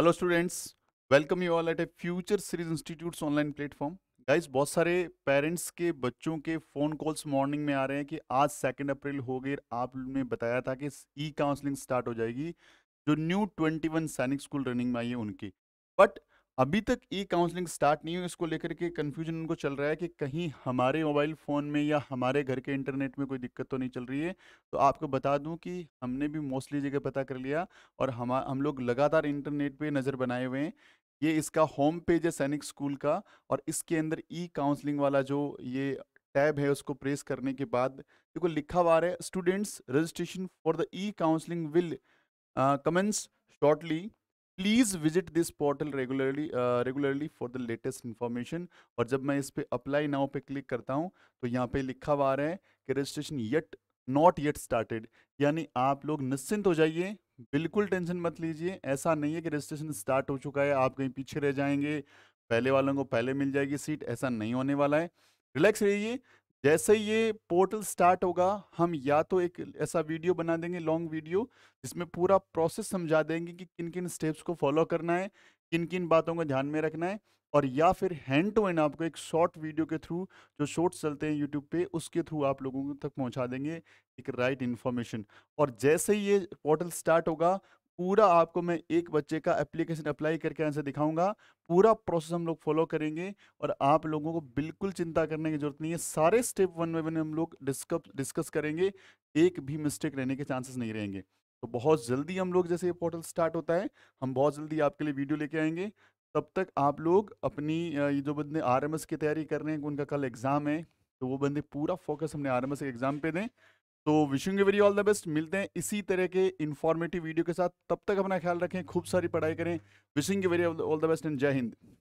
hello students welcome you all at a future series institutes online platform guys बहुत सारे parents के बच्चों के फ़ोन कॉल्स मॉर्निंग में आ रहे हैं कि आज सेकेंड अप्रैल हो गए आपने बताया था कि ई काउंसलिंग स्टार्ट हो जाएगी जो new twenty one Sainik school running में आई है उनकी बट अभी तक ई काउंसलिंग स्टार्ट नहीं हुई इसको लेकर के कन्फ्यूजन उनको चल रहा है कि कहीं हमारे मोबाइल फ़ोन में या हमारे घर के इंटरनेट में कोई दिक्कत तो नहीं चल रही है तो आपको बता दूं कि हमने भी मोस्टली जगह पता कर लिया और हम हम लोग लगातार इंटरनेट पे नज़र बनाए हुए हैं ये इसका होम पेज है सैनिक स्कूल का और इसके अंदर ई काउंसलिंग वाला जो ये टैब है उसको प्रेस करने के बाद देखो लिखा हुआ है students registration for the E counselling will commence shortly please visit this portal regularly regularly for the latest information और जब मैं इस पर अप्लाई नाउ पे क्लिक करता हूँ तो यहाँ पे लिखा हुआ रहा है कि registration yet not yet started यानी आप लोग निश्चिंत हो जाइए बिल्कुल टेंशन मत लीजिए ऐसा नहीं है कि रजिस्ट्रेशन स्टार्ट हो चुका है आप कहीं पीछे रह जाएंगे पहले वालों को पहले मिल जाएगी सीट ऐसा नहीं होने वाला है रिलैक्स रहिए जैसे ही ये पोर्टल स्टार्ट होगा हम या तो एक ऐसा वीडियो बना देंगे लॉन्ग वीडियो जिसमें पूरा प्रोसेस समझा देंगे कि किन किन स्टेप्स को फॉलो करना है किन किन बातों को ध्यान में रखना है और या फिर हैंड टू हैंड आपको एक शॉर्ट वीडियो के थ्रू जो शॉर्ट्स चलते हैं यूट्यूब पे उसके थ्रू आप लोगों तक पहुंचा देंगे एक राइट right इन्फॉर्मेशन और जैसे ही ये पोर्टल स्टार्ट होगा पूरा आपको मैं एक बच्चे का एप्लीकेशन अप्लाई करके आंसर दिखाऊंगा पूरा प्रोसेस हम लोग फॉलो करेंगे और आप लोगों को बिल्कुल चिंता करने की जरूरत नहीं है सारे स्टेप वन बाई वन हम लोग डिस्कस डिस्कस करेंगे एक भी मिस्टेक रहने के चांसेस नहीं रहेंगे तो बहुत जल्दी हम लोग जैसे ये पोर्टल स्टार्ट होता है हम बहुत जल्दी आपके लिए वीडियो लेके आएंगे तब तक आप लोग अपनी ये जो बंदे आर की तैयारी कर रहे हैं उनका कल एग्ज़ाम है तो वो बंदे पूरा फोकस हमने आर एम एस एग्ज़ाम पे दें तो wishing very all the best मिलते हैं इसी तरह के इन्फॉर्मेटिव वीडियो के साथ तब तक अपना ख्याल रखें खूब सारी पढ़ाई करें wishing very all the best and Jai Hind